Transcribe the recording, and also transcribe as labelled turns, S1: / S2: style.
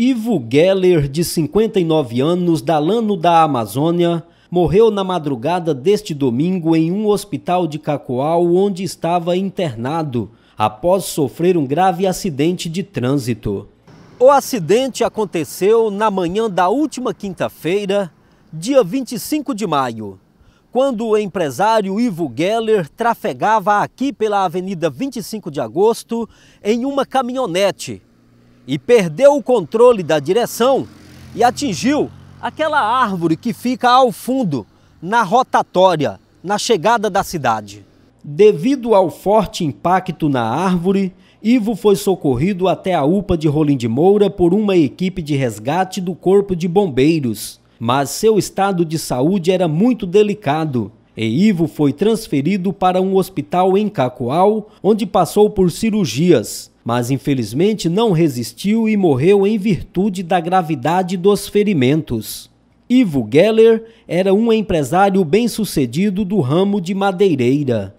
S1: Ivo Geller, de 59 anos, da Lano da Amazônia, morreu na madrugada deste domingo em um hospital de Cacoal onde estava internado, após sofrer um grave acidente de trânsito. O acidente aconteceu na manhã da última quinta-feira, dia 25 de maio, quando o empresário Ivo Geller trafegava aqui pela Avenida 25 de Agosto em uma caminhonete e perdeu o controle da direção e atingiu aquela árvore que fica ao fundo, na rotatória, na chegada da cidade. Devido ao forte impacto na árvore, Ivo foi socorrido até a UPA de Rolim de Moura por uma equipe de resgate do Corpo de Bombeiros. Mas seu estado de saúde era muito delicado e Ivo foi transferido para um hospital em Cacoal, onde passou por cirurgias, mas infelizmente não resistiu e morreu em virtude da gravidade dos ferimentos. Ivo Geller era um empresário bem-sucedido do ramo de madeireira.